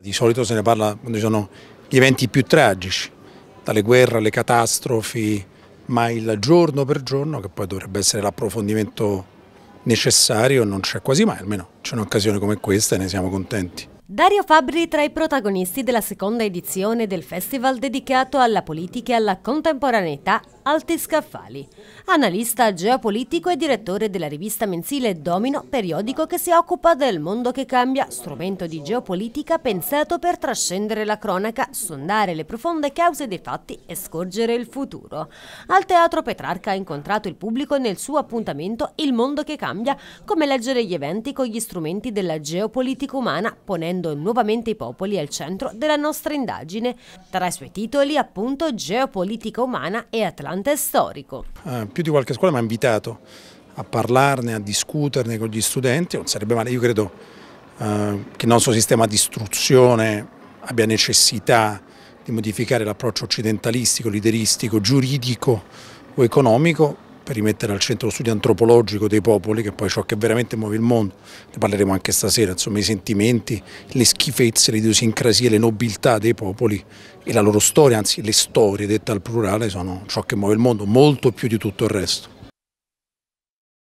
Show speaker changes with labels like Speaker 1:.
Speaker 1: Di solito se ne parla quando ci sono gli eventi più tragici, dalle guerre alle catastrofi, ma il giorno per giorno, che poi dovrebbe essere l'approfondimento necessario, non c'è quasi mai, almeno c'è un'occasione come questa e ne siamo contenti.
Speaker 2: Dario Fabri tra i protagonisti della seconda edizione del festival dedicato alla politica e alla contemporaneità Alti Scaffali, analista geopolitico e direttore della rivista mensile Domino, periodico che si occupa del mondo che cambia, strumento di geopolitica pensato per trascendere la cronaca, sondare le profonde cause dei fatti e scorgere il futuro. Al Teatro Petrarca ha incontrato il pubblico nel suo appuntamento Il mondo che cambia, come leggere gli eventi con gli strumenti della geopolitica umana, ponendo nuovamente i popoli al centro della nostra indagine. Tra i suoi titoli appunto Geopolitica umana e Atlantica importante e storico.
Speaker 1: Eh, più di qualche scuola mi ha invitato a parlarne, a discuterne con gli studenti, non sarebbe male, io credo eh, che il nostro sistema di istruzione abbia necessità di modificare l'approccio occidentalistico, lideristico, giuridico o economico per rimettere al centro lo studio antropologico dei popoli, che è poi ciò che veramente muove il mondo, ne parleremo anche stasera, insomma i sentimenti, le schifezze, le idiosincrasie, le nobiltà dei popoli e la loro storia, anzi le storie dette al plurale, sono ciò che muove il mondo, molto più di tutto il resto.